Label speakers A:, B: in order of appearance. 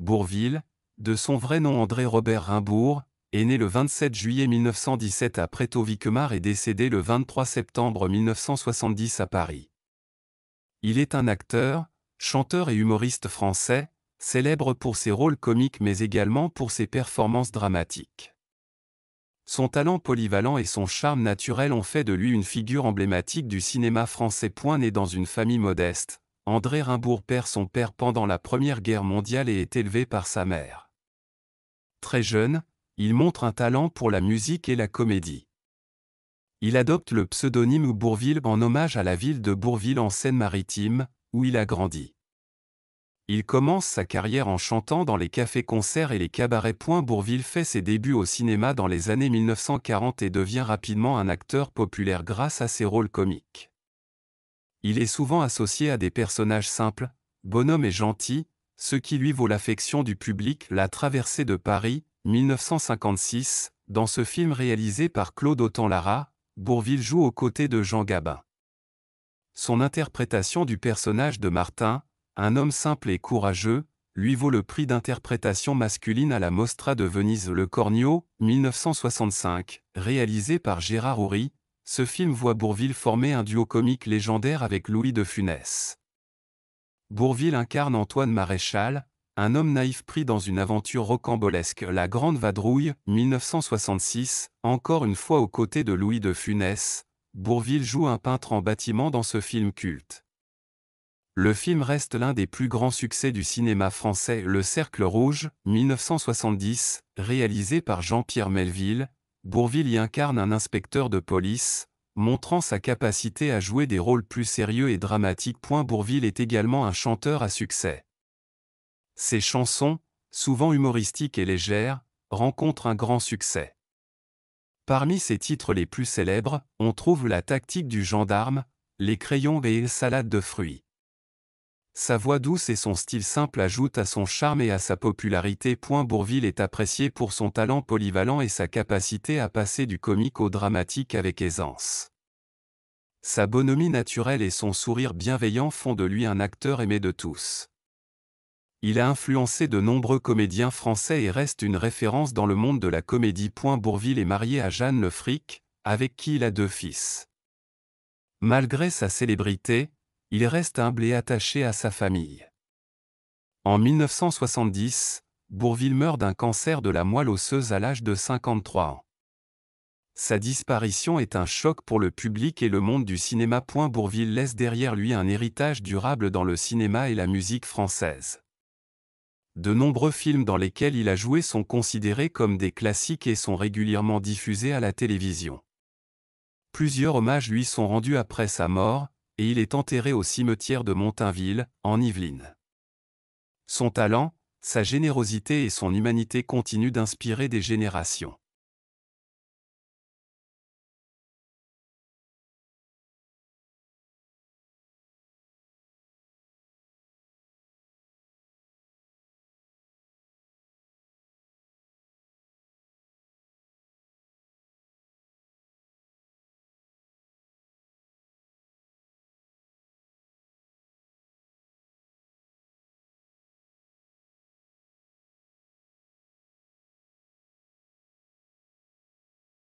A: Bourville, de son vrai nom André Robert Rimbourg, est né le 27 juillet 1917 à Préto-Vicquemar et décédé le 23 septembre 1970 à Paris. Il est un acteur, chanteur et humoriste français, célèbre pour ses rôles comiques mais également pour ses performances dramatiques. Son talent polyvalent et son charme naturel ont fait de lui une figure emblématique du cinéma français. Né dans une famille modeste, André Rimbourg perd son père pendant la Première Guerre mondiale et est élevé par sa mère. Très jeune, il montre un talent pour la musique et la comédie. Il adopte le pseudonyme Bourville en hommage à la ville de Bourville en Seine-Maritime, où il a grandi. Il commence sa carrière en chantant dans les cafés-concerts et les cabarets. Point Bourville fait ses débuts au cinéma dans les années 1940 et devient rapidement un acteur populaire grâce à ses rôles comiques. Il est souvent associé à des personnages simples, bonhomme et gentil, ce qui lui vaut l'affection du public La traversée de Paris, 1956, dans ce film réalisé par Claude Autant-Lara, Bourville joue aux côtés de Jean Gabin. Son interprétation du personnage de Martin, un homme simple et courageux, lui vaut le prix d'interprétation masculine à la Mostra de Venise Le Cornio, 1965, réalisé par Gérard Houry, ce film voit Bourville former un duo comique légendaire avec Louis de Funès. Bourville incarne Antoine Maréchal, un homme naïf pris dans une aventure rocambolesque La Grande Vadrouille, 1966, encore une fois aux côtés de Louis de Funès, Bourville joue un peintre en bâtiment dans ce film culte. Le film reste l'un des plus grands succès du cinéma français Le Cercle Rouge, 1970, réalisé par Jean-Pierre Melville, Bourville y incarne un inspecteur de police, montrant sa capacité à jouer des rôles plus sérieux et dramatiques. Bourville est également un chanteur à succès. Ses chansons, souvent humoristiques et légères, rencontrent un grand succès. Parmi ses titres les plus célèbres, on trouve La tactique du gendarme, Les crayons et Salade de fruits. Sa voix douce et son style simple ajoutent à son charme et à sa popularité. Bourville est apprécié pour son talent polyvalent et sa capacité à passer du comique au dramatique avec aisance. Sa bonhomie naturelle et son sourire bienveillant font de lui un acteur aimé de tous. Il a influencé de nombreux comédiens français et reste une référence dans le monde de la comédie. Bourville est marié à Jeanne Le avec qui il a deux fils. Malgré sa célébrité, il reste humble et attaché à sa famille. En 1970, Bourville meurt d'un cancer de la moelle osseuse à l'âge de 53 ans. Sa disparition est un choc pour le public et le monde du cinéma. Bourville laisse derrière lui un héritage durable dans le cinéma et la musique française. De nombreux films dans lesquels il a joué sont considérés comme des classiques et sont régulièrement diffusés à la télévision. Plusieurs hommages lui sont rendus après sa mort, et il est enterré au cimetière de Montainville, en Yvelines. Son talent, sa générosité et son humanité continuent d'inspirer des générations.